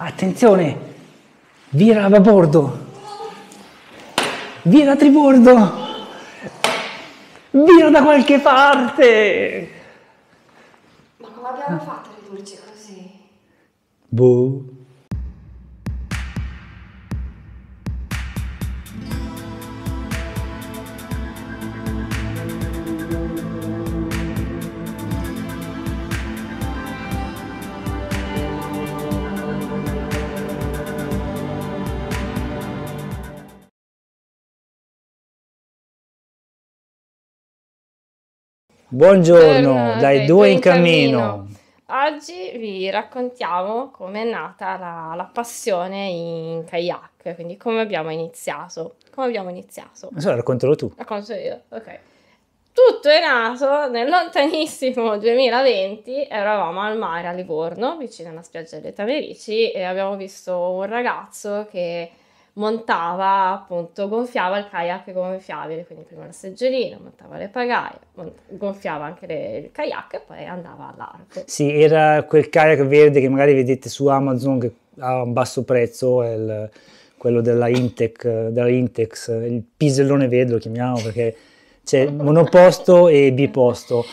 Attenzione, vira a bordo, vira a tribordo, vira da qualche parte. Ma come abbiamo fatto a ridurci così? Boh. Buongiorno, dai due in cammino. cammino. Oggi vi raccontiamo come è nata la, la, passione in kayak, quindi come abbiamo iniziato. Come abbiamo iniziato? so, raccontalo tu. Racconto io, ok. Tutto è nato nel lontanissimo 2020, eravamo al mare a Livorno, vicino alla spiaggia delle Tamerici, e abbiamo visto un ragazzo che montava, appunto, gonfiava il kayak gonfiabile, quindi prima la seggiolina, montava le pagaie, gonfiava anche le, il kayak e poi andava all'arco. Sì, era quel kayak verde che magari vedete su Amazon che ha un basso prezzo, il, quello della, Intec, della Intex, il pisellone verde lo chiamiamo perché c'è monoposto e biposto.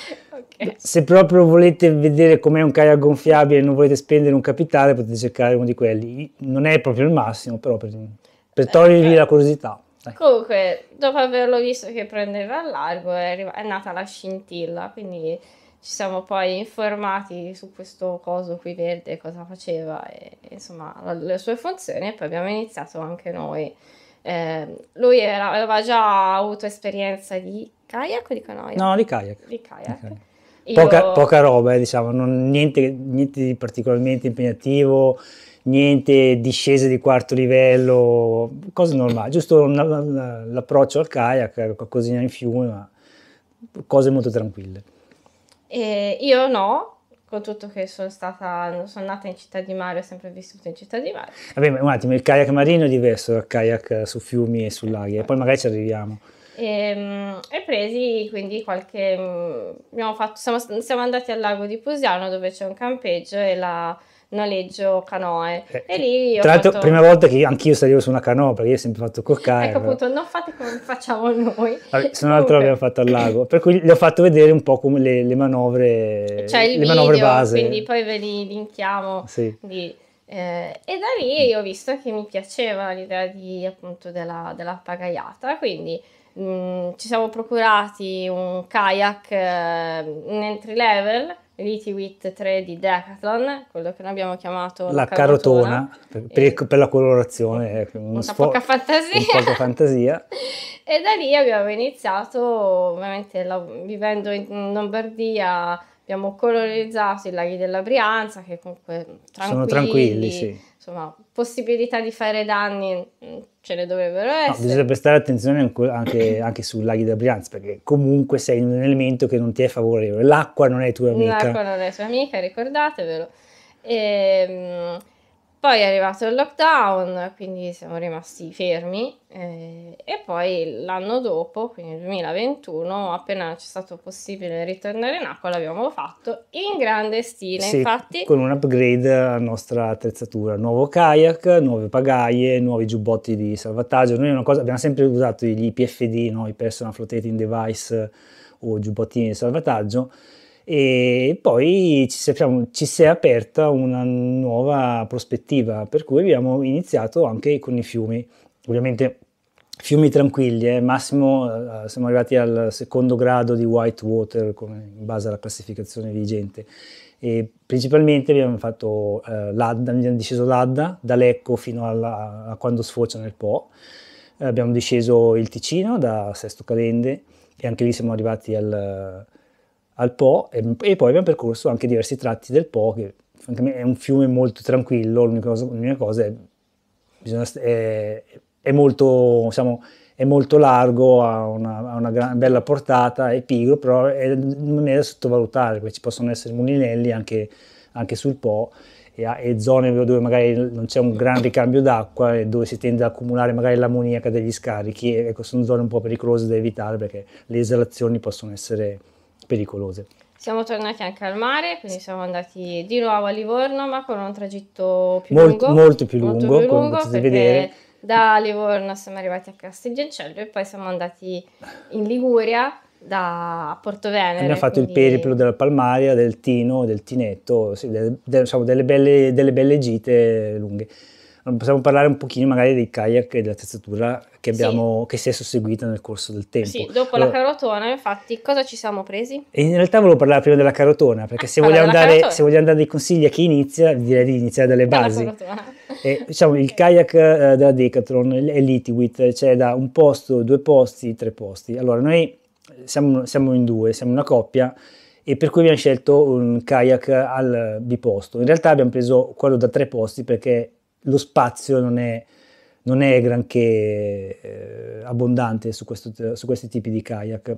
Se proprio volete vedere com'è un kayak gonfiabile e non volete spendere un capitale, potete cercare uno di quelli. Non è proprio il massimo, però per, per eh, togliergli la curiosità. Dai. Comunque, dopo averlo visto che prendeva al largo, è, è, nata la scintilla, quindi ci siamo poi informati su questo coso qui verde, cosa faceva, e, insomma, la, le sue funzioni, e poi abbiamo iniziato anche noi. Eh, lui era, aveva già avuto esperienza di kayak o di canoia? No, di kayak. Di kayak. Okay. Io... Poca, poca, roba, eh, diciamo, non, niente, niente di particolarmente impegnativo niente discese di quarto livello, cose normali, giusto una, una, l'approccio al kayak, ecco, qualcosina in fiume, ma cose molto tranquille. Eh, io no, con tutto che sono stata, sono nata in città di mare, ho sempre vissuto in città di mare. Vabbè, ma un attimo, il kayak marino è diverso dal kayak su fiumi e su laghi, e poi magari ci arriviamo. E, ehm, e presi quindi qualche. Mm, fatto, siamo, siamo, andati al lago di Pusiano dove c'è un campeggio e la, noleggio canoe. Eh, e lì ho Tra l'altro, fatto... prima volta che anch'io salivo su una canoa, perché io ho sempre fatto corcare. Ecco appunto, non fate come facciamo noi. Vabbè, se non altro l'abbiamo fatto al lago. Per cui gli ho fatto vedere un po' come le, le manovre, cioè le video, manovre base. Quindi poi ve li linkiamo. Sì. Di... Eh, e da lì ho visto che mi piaceva l'idea di, appunto, della, della pagaiata, quindi mh, mm, ci siamo procurati un kayak, eh, un entry level, Liti Wit 3 di Decathlon, quello che noi abbiamo chiamato la, carotona, carotona per, e... per, la colorazione, una sfo- poca fantasia. poca fantasia. e da lì abbiamo iniziato, ovviamente la, vivendo in Lombardia, abbiamo colorizzato i laghi della Brianza, che comunque tranquilli, sono tranquilli, sì insomma, possibilità di fare danni mm, ce ne dovrebbero essere. No, bisogna prestare attenzione anche, anche sui laghi da Brianza, perché comunque sei in un elemento che non ti è favorevole. L'acqua non è tua amica. L'acqua non è tua amica, ricordatevelo. E, ehm, poi è arrivato il lockdown, quindi siamo rimasti fermi eh, e poi l'anno dopo, quindi nel 2021, appena c'è stato possibile ritornare in acqua, l'abbiamo fatto in grande stile, sì, infatti. Con un upgrade alla nostra attrezzatura, nuovo kayak, nuove pagaie, nuovi giubbotti di salvataggio. Noi cosa, abbiamo sempre usato gli PFD, no? i Personal Floating Device o giubbottini di salvataggio e poi ci si, è, ci si, è aperta una nuova prospettiva, per cui abbiamo iniziato anche con i fiumi, ovviamente fiumi tranquilli, eh. massimo eh, eh, siamo arrivati al secondo grado di white water come, in base alla classificazione vigente. E principalmente abbiamo, fatto, eh, l'Adda, abbiamo disceso l'Adda, da Lecco fino alla, a quando sfocia nel Po, eh, abbiamo disceso il Ticino da Sesto Calende e anche lì siamo arrivati al al Po e, e poi abbiamo percorso anche diversi tratti del Po che è un fiume molto tranquillo, l'unica cosa, l'unica cosa è, bisogna, è, è, molto, diciamo, è molto largo, ha una, ha una gran, bella portata, è pigro, però è, non è da sottovalutare, perché ci possono essere mulinelli anche, anche sul Po e, e, zone dove magari non c'è un gran ricambio d'acqua e dove si tende ad accumulare magari l'ammoniaca degli scarichi, ecco, sono zone un po' pericolose da evitare perché le esalazioni possono essere pericolose. Siamo tornati anche al mare, quindi siamo andati di nuovo a Livorno, ma con un tragitto più molto, lungo. Molto più molto lungo, più lungo come potete vedere. Da Livorno siamo arrivati a Castelgencello e poi siamo andati in Liguria da Porto Venere. Abbiamo fatto quindi... il periplo della Palmaria, del Tino, del Tinetto, sì, delle, delle, delle, belle, delle belle gite lunghe possiamo parlare un pochino magari dei kayak e dell'attrezzatura che, abbiamo, sì. che si è susseguita nel corso del tempo. Sì, dopo allora, la carotona, infatti, cosa ci siamo presi? in realtà volevo parlare prima della carotona, perché ah, se, vogliamo dare, se, vogliamo dare, dei consigli a chi inizia, direi di iniziare dalle basi. E, diciamo, okay. Il kayak eh, della Decathlon è l'Itiwit, cioè da un posto, due posti, tre posti. Allora, noi siamo, siamo in due, siamo una coppia e per cui abbiamo scelto un kayak al biposto. In realtà abbiamo preso quello da tre posti perché lo spazio non è, non è granché eh, abbondante su, questo, su, questi tipi di kayak.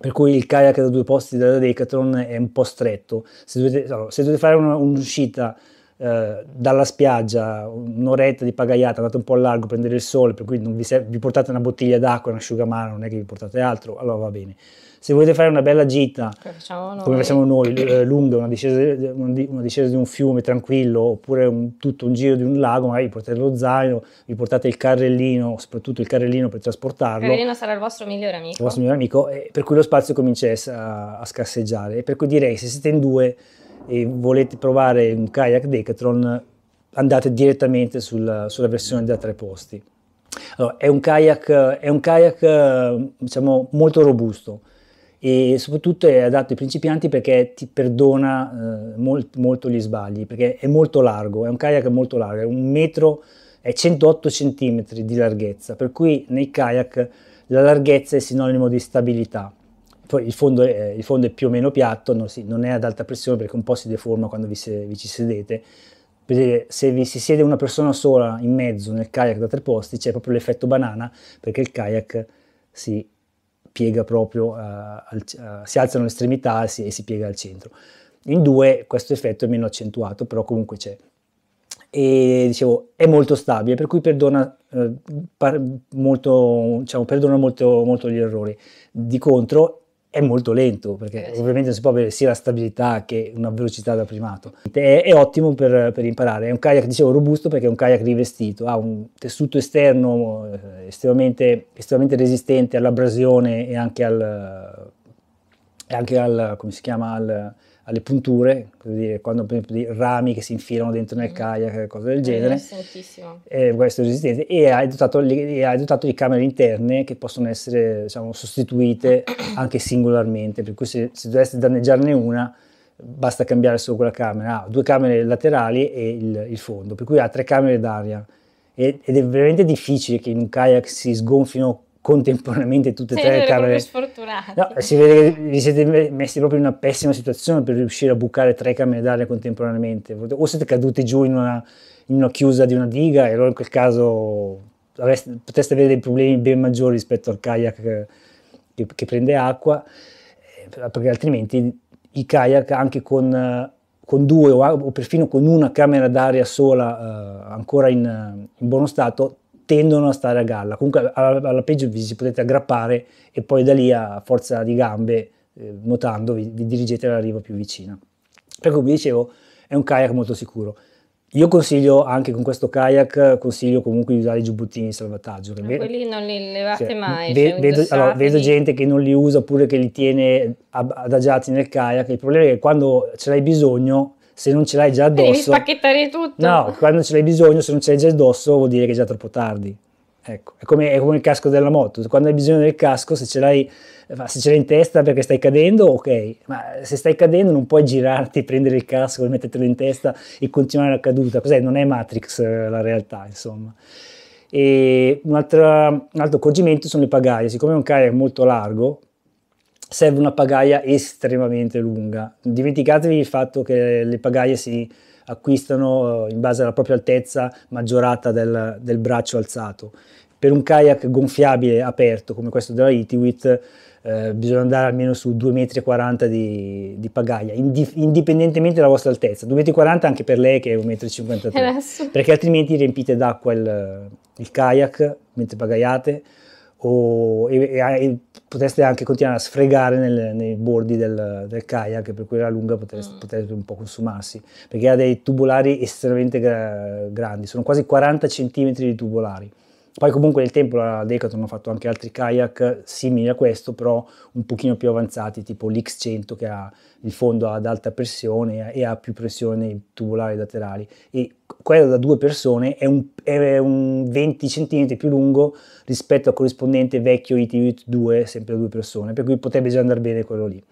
Per cui il kayak da due posti della Decathlon è un po' stretto. Se dovete, allora, se dovete fare una, un'uscita eh, dalla spiaggia, un'oretta di pagaiata, andate un po' a largo, prendere il sole, per cui vi, serve, vi portate una bottiglia d'acqua, un asciugamano, non è che vi portate altro, allora va bene se volete fare una bella gita, facciamo come facciamo noi, eh, lunga, una discesa, una discesa, di un fiume tranquillo, oppure un, tutto un giro di un lago, magari portate lo zaino, vi portate il carrellino, soprattutto il carrellino per trasportarlo. Il carrellino sarà il vostro migliore amico. Il vostro migliore amico, per cui lo spazio comincia a, a scarseggiare. E per cui direi, se siete in due e volete provare un kayak Decathlon, andate direttamente sul, sulla versione da tre posti. Allora, è un kayak, è un kayak eh, diciamo, molto robusto, e soprattutto è adatto ai principianti perché ti perdona eh, molt, molto gli sbagli, perché è molto largo, è un kayak molto largo, è un metro, è 108 cm di larghezza, per cui nei kayak la larghezza è sinonimo di stabilità. Poi il fondo è, eh, il fondo è più o meno piatto, non, si, non, è ad alta pressione perché un po' si deforma quando vi, se, vi ci sedete. se vi si siede una persona sola in mezzo nel kayak da tre posti c'è proprio l'effetto banana perché il kayak si piega proprio, eh, al, eh, si alzano le estremità e si, e si piega al centro. In due questo effetto è meno accentuato, però comunque c'è e dicevo è molto stabile per cui perdona, eh, par- molto, diciamo, perdona molto, molto, gli errori di contro è molto lento perché eh, ovviamente non si può avere sia la stabilità che una velocità da primato. È, è ottimo per, per, imparare, è un kayak, dicevo, robusto perché è un kayak rivestito, ha un tessuto esterno eh, estremamente, estremamente resistente all'abrasione e anche al... Anche al come si chiama? Al, alle punture, dire, quando per esempio dei rami che si infilano dentro nel mm. kayak, cose del eh, genere. Eh, questo è resistente. E hai, dotato, dotato di camere interne che possono essere diciamo, sostituite anche singolarmente, per cui se, se dovessi danneggiarne una basta cambiare solo quella camera, ha ah, due camere laterali e il, il fondo, per cui ha tre camere d'aria. ed è veramente difficile che in un kayak si sgonfino contemporaneamente tutte e tre le camere. sfortunati. No, si vede che vi siete messi proprio in una pessima situazione per riuscire a bucare tre camere d'aria contemporaneamente. O siete caduti giù in una, in una chiusa di una diga e allora in quel caso avreste, potreste avere dei problemi ben maggiori rispetto al kayak che, che, che prende acqua, eh, perché altrimenti i kayak anche con, con due o, o, perfino con una camera d'aria sola eh, ancora in, in buono stato tendono a stare a galla. Comunque alla, alla peggio vi si potete aggrappare e poi da lì a forza di gambe, eh, nuotando, vi, vi dirigete alla riva più vicina. Perché come dicevo è un kayak molto sicuro. Io consiglio anche con questo kayak, consiglio comunque di usare i giubbottini di salvataggio. Che quelli non li levate cioè, mai. Ve, cioè, vedo, allora, vedo, gente che non li usa oppure che li tiene adagiati nel kayak. Il problema è che quando ce l'hai bisogno se non ce l'hai già addosso... Devi spacchettare tutto. No, quando ce l'hai bisogno, se non ce l'hai già addosso, vuol dire che è già troppo tardi. Ecco, è come, è come, il casco della moto, quando hai bisogno del casco, se ce, l'hai, se ce l'hai in testa perché stai cadendo, ok, ma se stai cadendo non puoi girarti, prendere il casco, e mettertelo in testa e continuare la caduta, cos'è? Non è Matrix eh, la realtà, insomma. E un altro, un altro accorgimento sono le pagaie, siccome è un kayak molto largo, serve una pagaia estremamente lunga. Dimenticatevi il fatto che le pagaie si acquistano eh, in base alla propria altezza maggiorata del, del braccio alzato. Per un kayak gonfiabile aperto come questo della Itiwit eh, bisogna andare almeno su 2,40 m di, di pagaia, indif- indipendentemente dalla vostra altezza. 2,40 m anche per lei che è 1,53 m, perché altrimenti riempite d'acqua il, il kayak mentre pagaiate o, e, e, potreste anche continuare a sfregare nel, nei bordi del, del, kayak, per cui la lunga potreste, mm. potreste, un po' consumarsi, perché ha dei tubolari estremamente gra grandi, sono quasi 40 cm di tubolari. Poi comunque nel tempo la Decathlon ha fatto anche altri kayak simili a questo, però un pochino più avanzati, tipo l'X100 che ha il fondo ad alta pressione e ha più pressione nei tubolari laterali. E quello da due persone è un, è un 20 cm più lungo rispetto al corrispondente vecchio IT2, sempre a due persone, per cui potrebbe già andare bene quello lì.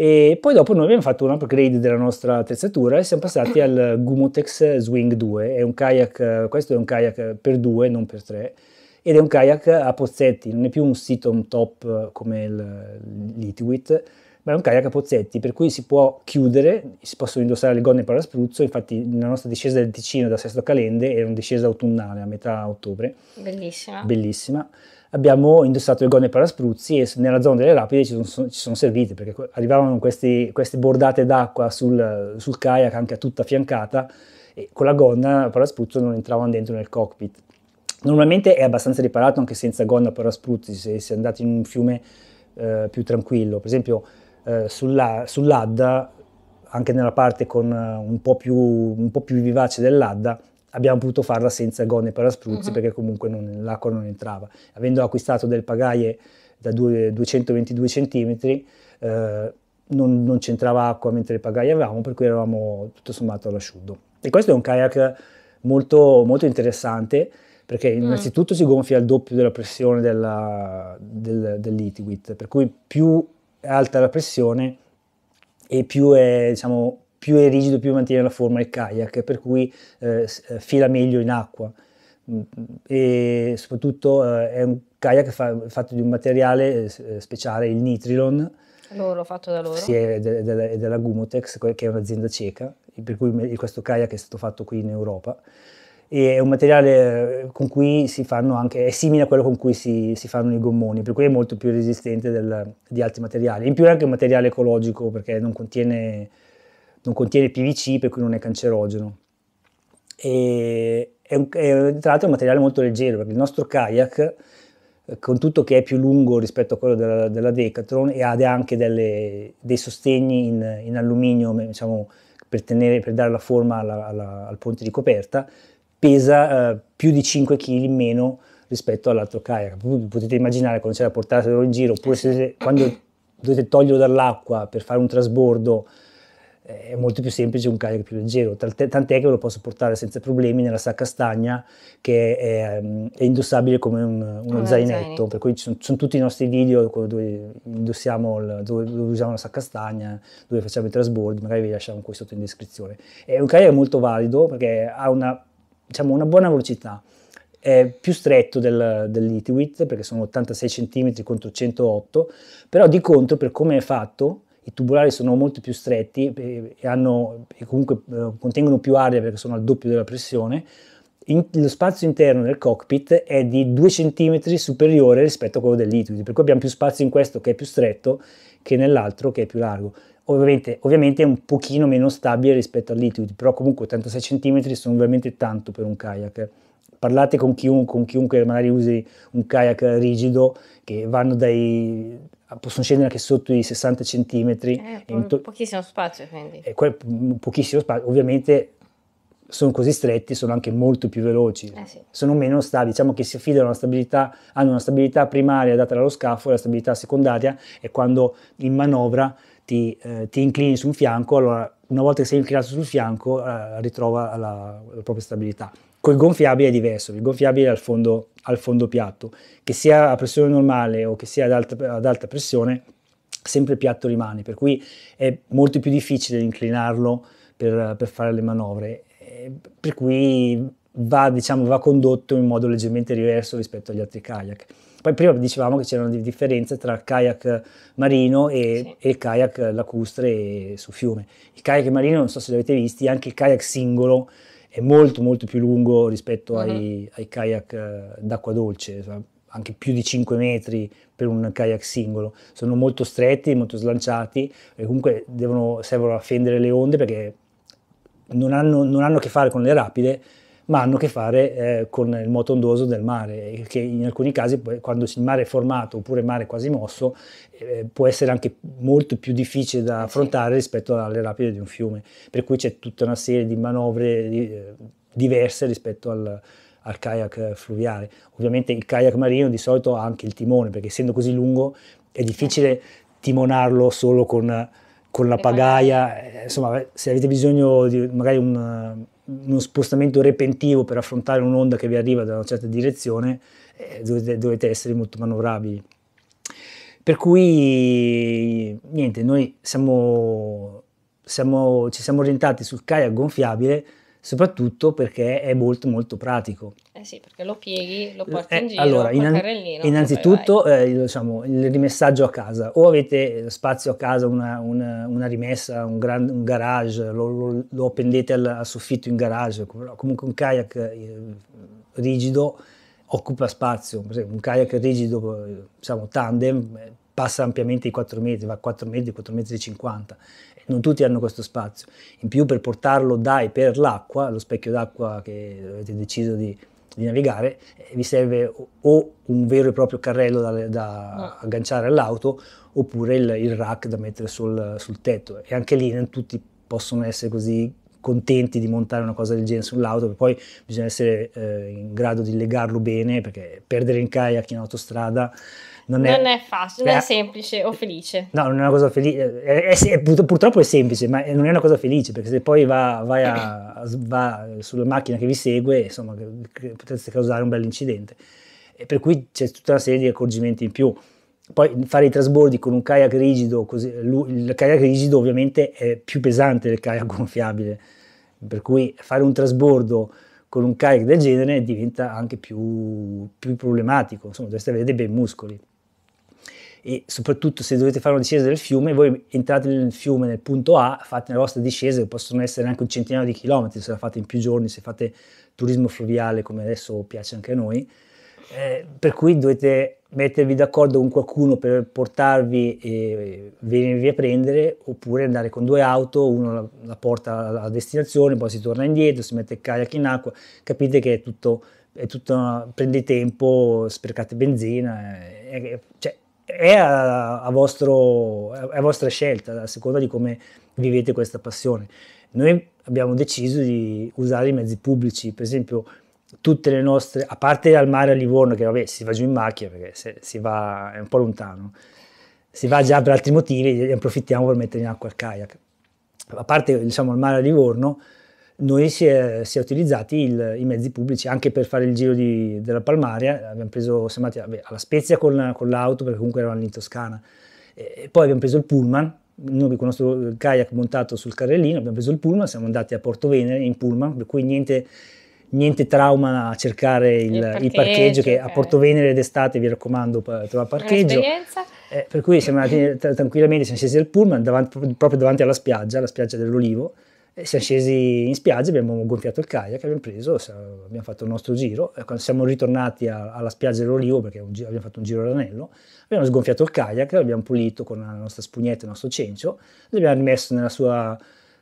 E poi dopo noi abbiamo fatto un upgrade della nostra attrezzatura e siamo passati al Gumotex Swing 2, è un kayak, questo è un kayak per due, non per tre, ed è un kayak a pozzetti, non è più un sit-on top come l'Itwit ma è un kayak a pozzetti, per cui si può chiudere, si possono indossare le gonne per la spruzzo, infatti la nostra discesa del Ticino da Sesto Calende era una discesa autunnale a metà ottobre. Bellissima. Bellissima abbiamo indossato le gonne paraspruzzi e nella zona delle rapide ci sono, ci sono servite perché arrivavano questi, queste bordate d'acqua sul, sul, kayak anche a tutta fiancata e con la gonna paraspruzzo non entravano dentro nel cockpit. Normalmente è abbastanza riparato anche senza gonna paraspruzzi se si è andati in un fiume eh, più tranquillo, per esempio eh, sulla, sull'Adda anche nella parte con un po' più, un po più vivace dell'Adda abbiamo potuto farla senza gonne per aspruzzi uh-huh. Mhm. perché comunque non, l'acqua non entrava. Avendo acquistato del pagaie da due, 222 cm eh, non, non, c'entrava acqua mentre il pagaie avevamo, per cui eravamo tutto sommato all'asciutto. E questo è un kayak molto, molto interessante perché mm. innanzitutto mm. si gonfia al doppio della pressione della, del, dell'Itiwit, per cui più è alta la pressione e più è diciamo, più è rigido più mantiene la forma il kayak, per cui eh, eh, fila meglio in acqua mm, mm, e soprattutto eh, è un kayak fa, fatto di un materiale eh, eh, speciale, il nitrilon. Loro, fatto da loro? Sì, è, de, de, è della Gumotex, che è un'azienda cieca, per cui questo kayak è stato fatto qui in Europa. E è un materiale con cui si fanno anche, è simile a quello con cui si, si fanno i gommoni, per cui è molto più resistente del, di altri materiali. In più è anche un materiale ecologico perché non contiene non contiene PVC per cui non è cancerogeno. E, è un, è, tra l'altro è un materiale molto leggero perché il nostro kayak eh, con tutto che è più lungo rispetto a quello della, della Decathlon e ha anche delle, dei sostegni in, in alluminio diciamo, per, tenere, per, dare la forma alla, alla, al ponte di coperta, pesa eh, più di 5 kg in meno rispetto all'altro kayak. Potete immaginare quando c'è la portata in giro, oppure se, quando dovete toglierlo dall'acqua per fare un trasbordo è molto più semplice un carico più leggero, tant'è, che lo posso portare senza problemi nella sacca stagna che è, ehm, è indossabile come un, uno zainetto, zainetto, per cui ci sono, sono, tutti i nostri video dove indossiamo, il, dove, dove, usiamo la sacca stagna, dove facciamo i trasbordi, magari vi lasciamo qui sotto in descrizione. È un carico molto valido perché ha una, diciamo, una buona velocità, è più stretto del, dell'Itiwit perché sono 86 cm contro 108, però di contro per come è fatto i tubolari sono molto più stretti e, hanno, e comunque eh, contengono più aria perché sono al doppio della pressione, in, lo spazio interno del cockpit è di 2 cm superiore rispetto a quello dell'Itude, per cui abbiamo più spazio in questo che è più stretto che nell'altro che è più largo. Ovviamente, ovviamente è un pochino meno stabile rispetto all'Itude, però comunque 86 cm sono veramente tanto per un kayak. Parlate con chiunque, con chiunque magari usi un kayak rigido, che vanno dai possono scendere anche sotto i 60 cm. Eh, to- pochissimo spazio, quindi. quel, pochissimo spazio, ovviamente sono così stretti, sono anche molto più veloci, eh sì. sono meno stabili, diciamo che si affidano alla stabilità, hanno una stabilità primaria data dallo scafo e la stabilità secondaria è quando in manovra ti, eh, ti, inclini su un fianco, allora una volta che sei inclinato sul fianco eh, ritrova la, la propria stabilità. Col gonfiabile è diverso, il gonfiabile è al fondo, al fondo piatto, che sia a pressione normale o che sia ad alta, ad alta pressione, sempre piatto rimane, per cui è molto più difficile inclinarlo per, per fare le manovre, eh, per cui va, diciamo, va condotto in modo leggermente diverso rispetto agli altri kayak. Poi prima dicevamo che c'erano delle differenze tra il kayak marino e, sì. e il kayak lacustre su fiume. Il kayak marino, non so se li avete visti, anche il kayak singolo è molto molto più lungo rispetto uh-huh. ai, ai, kayak eh, d'acqua dolce, anche più di 5 metri per un kayak singolo. Sono molto stretti, molto slanciati e comunque devono, servono a fendere le onde perché non hanno, non hanno a che fare con le rapide, ma hanno a che fare eh, con il moto ondoso del mare, che in alcuni casi quando il mare è formato oppure il mare è quasi mosso eh, può essere anche molto più difficile da eh, affrontare sì. rispetto alle rapide di un fiume, per cui c'è tutta una serie di manovre di, eh, diverse rispetto al, al kayak eh, fluviale. Ovviamente il kayak marino di solito ha anche il timone, perché essendo così lungo è difficile timonarlo solo con, con la pagaia. Eh, insomma, se avete bisogno di magari un uno spostamento repentino per affrontare un'onda che vi arriva da una certa direzione, eh, dovete, dovete essere molto manovrabili. Per cui, niente, noi siamo, siamo, ci siamo orientati sul kayak gonfiabile soprattutto perché è molto molto pratico. Eh sì, perché lo pieghi, lo eh, porti in giro, allora, innan- carrellino. Innanzitutto eh, diciamo, il rimessaggio a casa, o avete spazio a casa, una, una, una rimessa, un, gran, un garage, lo, lo, lo appendete al, al, soffitto in garage, comunque un kayak eh, rigido occupa spazio, un kayak rigido, eh, diciamo tandem, passa ampiamente i 4 metri, va a 4 metri, 4 metri e 50 non tutti hanno questo spazio. In più per portarlo dai per l'acqua, lo specchio d'acqua che avete deciso di, di navigare, eh, vi serve o un vero e proprio carrello da, da ah. agganciare all'auto oppure il, il, rack da mettere sul, sul tetto e anche lì non tutti possono essere così contenti di montare una cosa del genere sull'auto, poi bisogna essere eh, in grado di legarlo bene, perché perdere in kayak in autostrada non è, non è facile, non è eh. semplice o felice. No, non è una cosa felice, eh, è, è, purtroppo è semplice, ma non è una cosa felice, perché se poi va, vai a, a, va sulla macchina che vi segue, insomma, potreste causare un bell'incidente. per cui c'è tutta una serie di accorgimenti in più. Poi fare i trasbordi con un kayak rigido, così, il kayak rigido ovviamente è più pesante del kayak gonfiabile, per cui fare un trasbordo con un kayak del genere diventa anche più, più problematico, insomma dovreste avere dei bei muscoli. E soprattutto se dovete fare una discesa del fiume, voi entrate nel fiume nel punto A, fate una vostra discesa che possono essere anche un centinaio di chilometri, se la fate in più giorni, se fate turismo fluviale come adesso piace anche a noi, eh, per cui dovete mettervi d'accordo con qualcuno per portarvi e venirvi a prendere oppure andare con due auto, uno la, la porta alla destinazione, poi si torna indietro, si mette il kayak in acqua, capite che è tutto, è tutto una, prende tempo, sprecate benzina, è, eh, è, cioè, è a, a, vostro, a, vostra scelta, a seconda di come vivete questa passione. Noi abbiamo deciso di usare i mezzi pubblici, per esempio tutte le nostre, a parte al mare a Livorno, che vabbè si va giù in macchina perché se, si va, è un po' lontano, si va già per altri motivi e approfittiamo per mettere in acqua il kayak. A parte diciamo al mare a Livorno, noi si è, si è utilizzati il, i mezzi pubblici anche per fare il giro di, della Palmaria, abbiamo preso, siamo andati vabbè, alla Spezia con, con l'auto perché comunque eravamo in Toscana, e, e poi abbiamo preso il pullman noi con il nostro kayak montato sul carrellino, abbiamo preso il pullman, siamo andati a Porto Venere in pullman, per cui niente niente trauma a cercare il, il, parcheggio, il parcheggio, che okay. a Porto Venere d'estate vi raccomando trova parcheggio. Eh, per cui siamo andati tranquillamente, siamo scesi al pullman davanti, proprio davanti alla spiaggia, la spiaggia dell'Olivo, e siamo scesi in spiaggia, abbiamo gonfiato il kayak, abbiamo preso, abbiamo fatto il nostro giro, e quando siamo ritornati a, alla spiaggia dell'Olivo, perché gi- abbiamo fatto un giro all'anello, abbiamo sgonfiato il kayak, l'abbiamo pulito con la nostra spugnetta, e il nostro cencio, l'abbiamo rimesso nella sua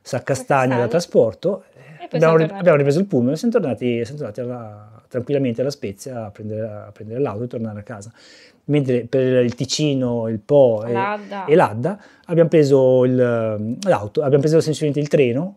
Saccastagna da trasporto. Abbiamo, abbiamo, ripreso il pullman e siamo tornati, siamo tornati alla, tranquillamente alla Spezia a prendere, a prendere l'auto e tornare a casa mentre per il Ticino, il Po e l'Adda, e l'Adda abbiamo preso il, l'auto, abbiamo preso semplicemente il treno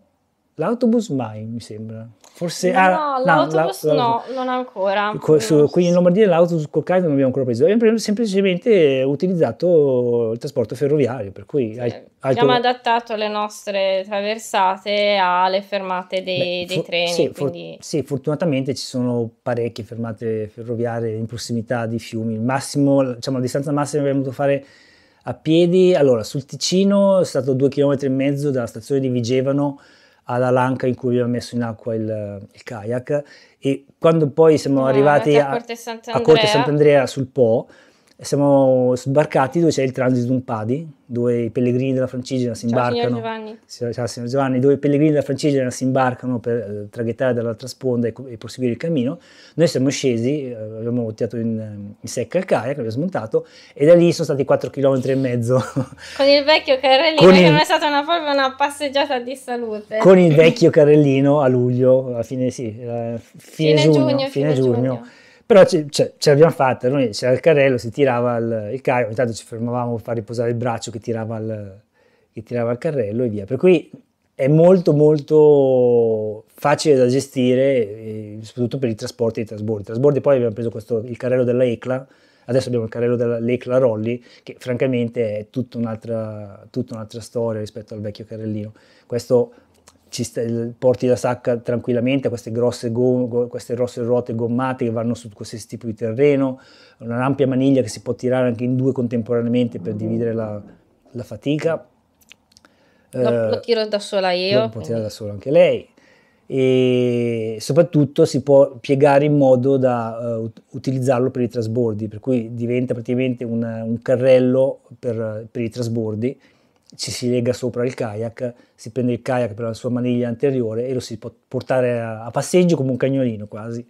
L'autobus mai, mi sembra. Forse... No, ah, no l'autobus no, no, non ancora. Co, su, qui in Lombardia l'autobus col carico non abbiamo ancora preso. Abbiamo semplicemente utilizzato il trasporto ferroviario, per cui... Sì. Hai, hai abbiamo adattato le nostre traversate alle fermate dei, Beh, dei for, treni. Sì, quindi... for, sì, fortunatamente ci sono parecchie fermate ferroviarie in prossimità di fiumi. Il massimo, diciamo, la distanza massima che abbiamo dovuto fare a piedi, allora, sul Ticino è stato due km e mezzo dalla stazione di Vigevano alla lanca in cui abbiamo messo in acqua il, il kayak e quando poi siamo arrivati a, a, Corte Sant'Andrea sul Po siamo sbarcati dove c'è il transito Umpadi, dove i pellegrini della Francigena si ciao, imbarcano. Giovanni. Ciao, signor Giovanni. Dove i pellegrini della Francigena si imbarcano per eh, traghettare dall'altra sponda e, e, proseguire il cammino. Noi siamo scesi, eh, abbiamo tirato in, eh, in, secca il kayak, abbiamo smontato e da lì sono stati 4 km e mezzo. Con il vecchio carrellino, con che è stata una, proprio una passeggiata di salute. Con il vecchio carrellino a luglio, a fine, sì, fine, fine giugno, giugno, fine, fine giugno. giugno però ce, ce, cioè, ce l'abbiamo fatta, noi c'era il carrello, si tirava il, il caio, ogni tanto ci fermavamo per far riposare il braccio che tirava il, che tirava il carrello e via. Per cui è molto molto facile da gestire, soprattutto per i trasporti e i trasbordi. I trasbordi poi abbiamo preso questo, il carrello della ECLA, adesso abbiamo il carrello dell'ECLA Rolli, che francamente è tutta un'altra, tutta un'altra storia rispetto al vecchio carrellino. Questo Stai, porti la sacca tranquillamente a queste grosse, go, queste grosse ruote gommate che vanno su questo tipo di terreno, un'ampia maniglia che si può tirare anche in due contemporaneamente per dividere la, la fatica. Lo, eh, lo, tiro da sola io. Lo può tirare da sola anche lei. E soprattutto si può piegare in modo da uh, utilizzarlo per i trasbordi, per cui diventa praticamente una, un carrello per, per i trasbordi ci si lega sopra il kayak, si prende il kayak per la sua maniglia anteriore e lo si può portare a, a passeggio come un cagnolino quasi.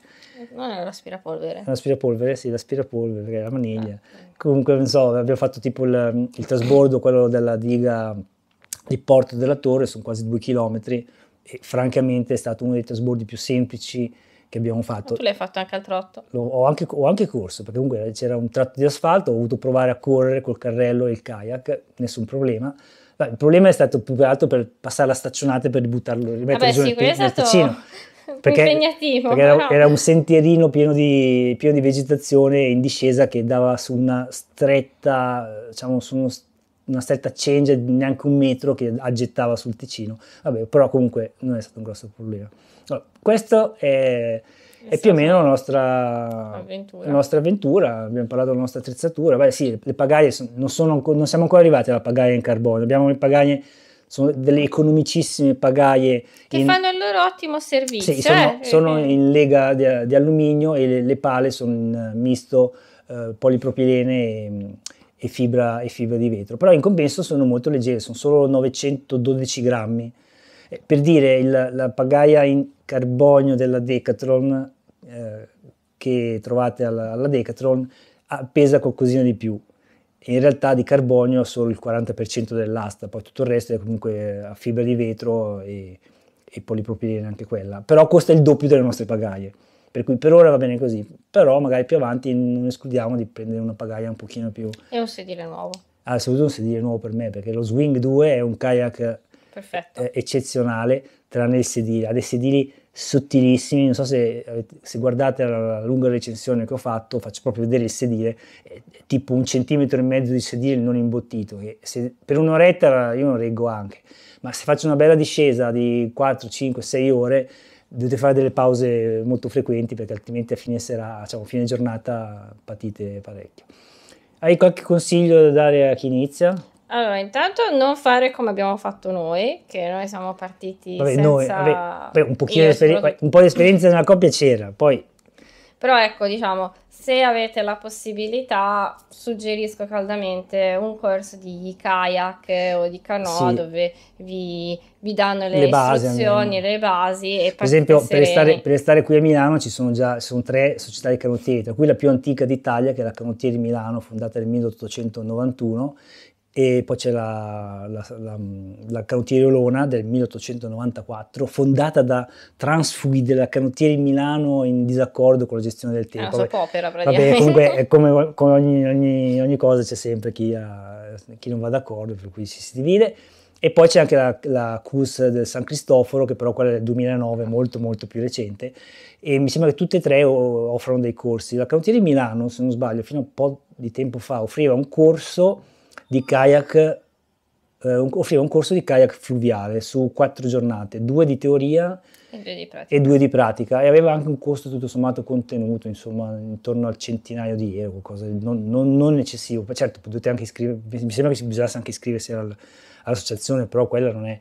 Non è un aspirapolvere. Un aspirapolvere, sì, l'aspirapolvere, perché è la maniglia. Ah. Comunque, non so, abbiamo fatto tipo il, il trasbordo, quello della diga di Porto della Torre, sono quasi due chilometri e francamente è stato uno dei trasbordi più semplici che abbiamo fatto. Ma tu l'hai fatto anche al trotto? Lo, ho, anche, ho, anche, corso, perché comunque c'era un tratto di asfalto, ho dovuto provare a correre col carrello e il kayak, nessun problema. Ma il problema è stato più che altro per passare la staccionata per buttarlo, rimettere Vabbè, giù sì, nel, nel staccino. Perché, impegnativo, perché era, era, un sentierino pieno di, pieno di, vegetazione in discesa che dava su una stretta, diciamo, su uno, una stretta change di neanche un metro che aggettava sul Ticino. Vabbè, però comunque non è stato un grosso problema questo è, è esatto. più o meno la nostra avventura. nostra avventura. abbiamo parlato della nostra attrezzatura, Beh, sì, le pagaie non, sono, non, siamo ancora arrivati alla pagaia in carbonio, abbiamo le pagaie, sono delle economicissime pagaie. Che in, fanno il loro ottimo servizio. Sì, sono, eh? sono eh, eh. in lega di, di alluminio e le, le, pale sono in eh, misto eh, polipropilene e, e, fibra, e fibra di vetro, però in compenso sono molto leggere, sono solo 912 grammi. Per dire, il, la pagaia in carbonio della Decathlon eh, che trovate alla, alla Decathlon pesa qualcosina di più. In realtà di carbonio solo il 40% dell'asta, poi tutto il resto è comunque eh, a fibra di vetro e, e polipropilene anche quella, però costa il doppio delle nostre pagaie. Per cui per ora va bene così, però magari più avanti non escludiamo di prendere una pagaia un pochino più... E un sedile nuovo. Ah, soprattutto un sedile nuovo per me, perché lo Swing 2 è un kayak Perfetto. Eh, eccezionale, tranne il sedile. Ha dei sedili sottilissimi, non so se, se, guardate la lunga recensione che ho fatto, faccio proprio vedere il sedile, eh, tipo un centimetro e mezzo di sedile non imbottito, se, per un'oretta io non reggo anche, ma se faccio una bella discesa di 4, 5, 6 ore, dovete fare delle pause molto frequenti perché altrimenti a fine, sera, diciamo, fine giornata patite parecchio. Hai qualche consiglio da dare a chi inizia? Allora, intanto non fare come abbiamo fatto noi, che noi siamo partiti vabbè, senza... Noi, vabbè, un, esperi... un po' di esperienza nella coppia c'era, poi... Però ecco, diciamo, se avete la possibilità, suggerisco caldamente un corso di kayak o di canoa sì. dove vi, vi, danno le, le istruzioni, almeno. le basi. E per esempio, per restare, per stare, qui a Milano ci sono già ci sono tre società di canottieri, tra cui la più antica d'Italia, che è la Canottieri Milano, fondata nel 1891, e poi c'è la, la, la, la Canottieriolona del 1894, fondata da transfughi della Canottieri Milano in disaccordo con la gestione del tempo. Ah, è una opera praticamente. Vabbè, comunque come, come ogni, ogni, ogni, cosa c'è sempre chi, ha, eh, chi, non va d'accordo, per cui si, si divide. E poi c'è anche la, la CUS del San Cristoforo, che però quella del 2009, molto molto più recente, e mi sembra che tutte e tre offrano dei corsi. La Canottieri Milano, se non sbaglio, fino a un po' di tempo fa offriva un corso di kayak, eh, offriva un corso di kayak fluviale su quattro giornate, due di teoria e due di pratica. E, aveva anche un costo tutto sommato contenuto, insomma, intorno al centinaio di euro, qualcosa non, non, non eccessivo. Certo, potete anche iscrivervi, mi sembra che bisognasse anche iscriversi al, all'associazione, però quella non è,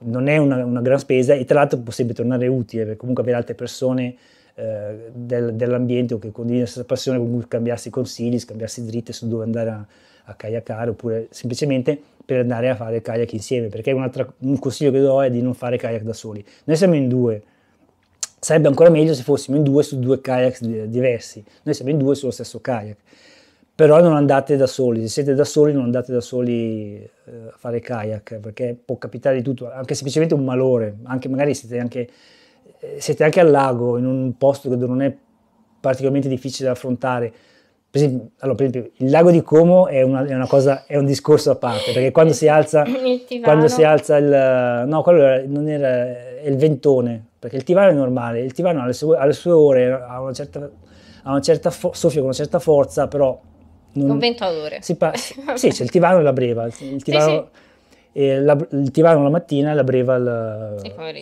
non è una, una, gran spesa e tra l'altro potrebbe tornare utile, per comunque avere altre persone eh, del, dell'ambiente o che condividono la stessa passione, cui scambiarsi consigli, scambiarsi dritte su dove andare a a kayakare oppure semplicemente per andare a fare kayak insieme, perché un consiglio che do è di non fare kayak da soli. Noi siamo in due, sarebbe ancora meglio se fossimo in due su due kayak diversi, noi siamo in due sullo stesso kayak, però non andate da soli, se siete da soli non andate da soli eh, a fare kayak, perché può capitare di tutto, anche semplicemente un malore, anche magari siete anche, eh, siete anche al lago, in un posto che non è particolarmente difficile da affrontare, per esempio, allora, per esempio il lago di Como è, una, è, una cosa, è, un discorso a parte, perché quando si alza il Quando si alza il... no, quello non era, è il ventone, perché il tivano è normale, il tivano alle sue, alle sue ore ha una certa, ha una certa fo- soffio con una certa forza, però... Non, con vento ad ore. Pa- sì, c'è il tivano e la breva, il tivano... Sì, sì. La, il tivano la mattina e la breva la,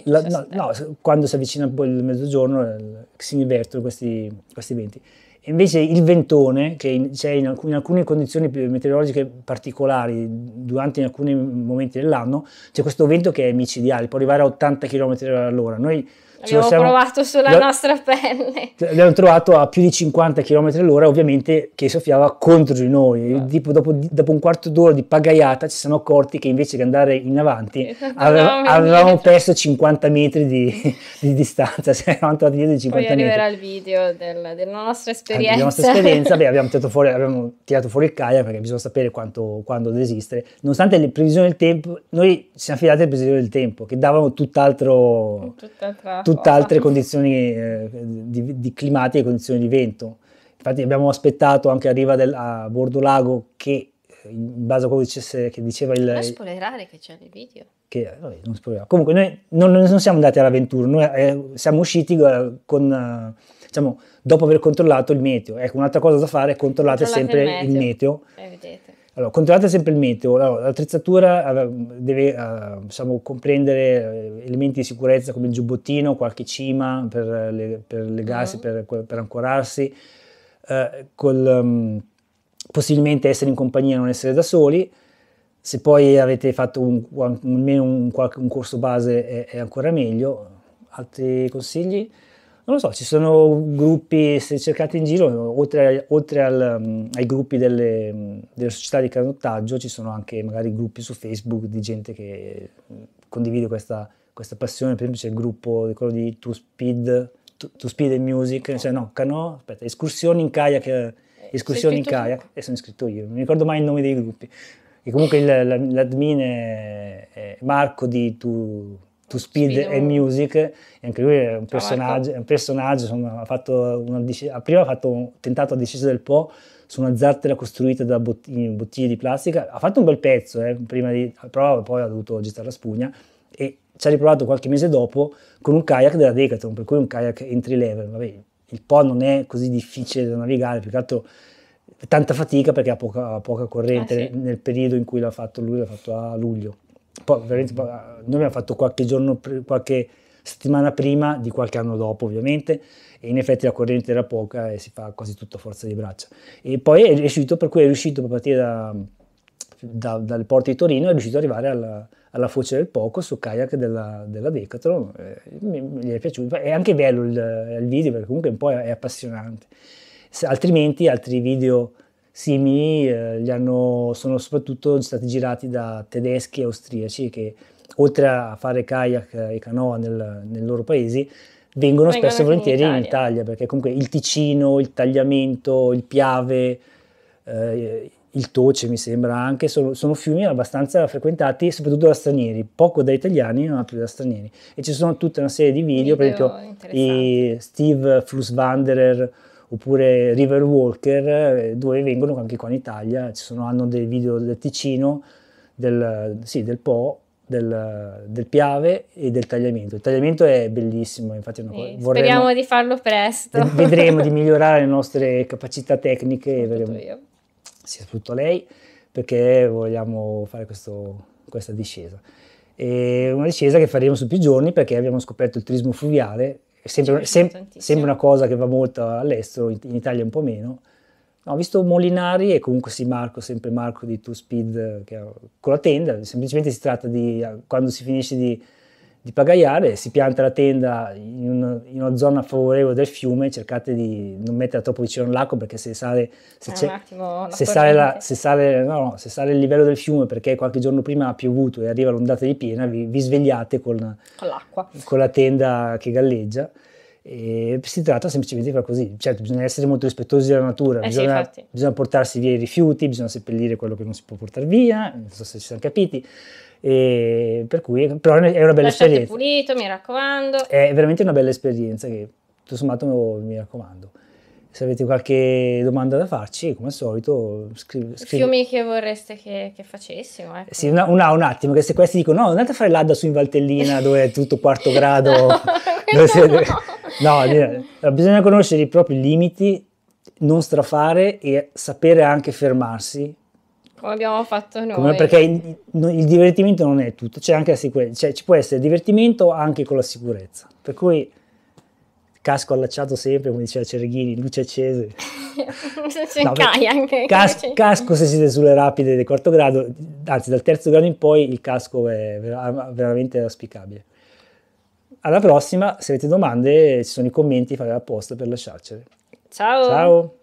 la, no, no, quando si avvicina poi il mezzogiorno si invertono questi, questi venti. Invece il ventone, che c'è in, alc- in, alcune condizioni meteorologiche particolari, durante alcuni momenti dell'anno, c'è questo vento che è micidiale, può arrivare a 80 km all'ora. Noi Abbiamo siamo, provato sulla lo, nostra pelle. L'abbiamo cioè, trovato a più di 50 km all'ora, ovviamente che soffiava contro di noi. Ah. Tipo, dopo, dopo, un quarto d'ora di pagaiata ci siamo accorti che invece che andare in avanti avevamo, avevamo perso 50 metri di, di distanza, cioè eravamo andati dietro di 50 Poi metri. Poi arriverà il video del, della nostra esperienza. Della nostra esperienza, beh, abbiamo, tirato fuori, abbiamo tirato fuori, il CAIA perché bisogna sapere quanto, quando desistere. Nonostante le previsioni del tempo, noi ci siamo fidati delle previsioni del tempo che davano tutt'altro... Tutt'altra tutte altre condizioni eh, di, di climatiche e condizioni di vento. Infatti abbiamo aspettato anche a riva del, a bordo lago che eh, in base a quello dicesse, che diceva il... Non spoilerare che c'è nel video. Che, eh, vabbè, non spoilerare. Comunque noi non, non, siamo andati all'avventura, noi eh, siamo usciti eh, con, diciamo, dopo aver controllato il meteo. Ecco, un'altra cosa da fare è controllare sempre il meteo. Il meteo. Eh, vedete. Allora, controllate sempre il meteo, allora, l'attrezzatura eh, deve uh, diciamo, comprendere eh, elementi di sicurezza come il giubbottino, qualche cima per, le, per legarsi, uh per, per, ancorarsi, uh, col, um, possibilmente essere in compagnia e non essere da soli, se poi avete fatto un, almeno un, un, un, corso base è, è ancora meglio. Altri consigli? non lo so, ci sono gruppi, se cercate in giro, oltre, oltre al, mm, ai gruppi delle, mm, delle, società di canottaggio, ci sono anche magari gruppi su Facebook di gente che mm, condivide questa, questa passione, per esempio c'è il gruppo quello di Two Speed, to, Speed and Music, cioè no, cano, aspetta, escursioni in kayak, eh, escursioni in kayak, e eh, sono iscritto io, non mi ricordo mai il nome dei gruppi, e comunque il, l'admin è Marco di Two to Speed, Speed and oh. Music, e anche lui è un personaggio, è un personaggio insomma, ha fatto una, prima ha fatto un tentato a discesa del Po su una zattera costruita da bott- bottiglie di plastica, ha fatto un bel pezzo, eh, prima di, però poi ha dovuto gettare la spugna e ci ha riprovato qualche mese dopo con un kayak della Decathlon, per cui un kayak entry level, Vabbè, il Po non è così difficile da navigare, più che altro tanta fatica perché ha poca, poca corrente ah, sì. nel periodo in cui l'ha fatto lui, l'ha fatto a luglio. Poi, ah, noi abbiamo fatto qualche giorno, qualche settimana prima di qualche anno dopo ovviamente e in effetti la corrente era poca e si fa quasi tutto a forza di braccia e poi è riuscito per cui è riuscito a partire da, da, dalle porte di Torino è riuscito ad arrivare alla, alla foce del poco su kayak della, della Decathlon Gli eh, è piaciuto è anche bello il, il video perché comunque un po' è, è appassionante Se, altrimenti altri video simili eh, hanno, sono soprattutto stati girati da tedeschi e austriaci che oltre a fare kayak e canoa nel, nel loro paese vengono, vengono spesso e volentieri in Italia. in Italia. perché comunque il Ticino, il Tagliamento, il Piave, eh, il Toce mi sembra anche, sono, sono, fiumi abbastanza frequentati soprattutto da stranieri, poco da italiani ma più da stranieri e ci sono tutta una serie di video, video per esempio Steve Flusswanderer oppure River Walker, eh, dove vengono anche qua in Italia, sono, hanno dei video del Ticino, del, sì, del Po, del, del, Piave e del Tagliamento. Il Tagliamento è bellissimo, infatti sì, vorremmo, speriamo di farlo presto. Vedremo di migliorare le nostre capacità tecniche, soprattutto, io. sì, soprattutto lei, perché vogliamo fare questo, questa discesa. E una discesa che faremo su più giorni perché abbiamo scoperto il turismo fluviale sempre, sem- sembra, una cosa che va molto all'estero, in, in Italia un po' meno. No, ho visto Molinari e comunque sì Marco, sempre Marco di Two Speed eh, che, con la tenda, semplicemente si tratta di eh, quando si finisce di di pagaiare, si pianta la tenda in una, in una, zona favorevole del fiume, cercate di non mettere troppo vicino all'acqua perché se sale, se eh, attimo, se sale, la, se, sale, no, no, se sale il livello del fiume perché qualche giorno prima ha piovuto e arriva l'ondata di piena, vi, vi svegliate con, l'acqua. con la tenda che galleggia. E si tratta semplicemente di fare così, certo bisogna essere molto rispettosi della natura, eh bisogna, sì, bisogna, portarsi via i rifiuti, bisogna seppellire quello che non si può portare via, non so se ci siamo capiti, e per cui, però è una bella Lasciate esperienza. pulito, mi raccomando. È veramente una bella esperienza che tutto sommato mi raccomando. Se avete qualche domanda da farci, come al solito, scrivete. Scrive. Fiumi che vorreste che, che facessimo. Ecco. Sì, una, una, un attimo, che se questi dicono no, andate a fare l'Adda su in Valtellina dove è tutto quarto grado. no, dove no. no, bisogna conoscere i propri limiti, non strafare e sapere anche fermarsi come abbiamo fatto noi. Come, perché il, il, divertimento non è tutto, c'è anche la sicurezza, cioè, ci può essere divertimento anche con la sicurezza, per cui casco allacciato sempre, come diceva Cereghini, luce accese. no, anche cas- casco se siete sulle rapide del quarto grado, anzi dal terzo grado in poi il casco è ver- veramente auspicabile. Alla prossima, se avete domande ci sono i commenti, fate apposta per lasciarcele. Ciao! Ciao!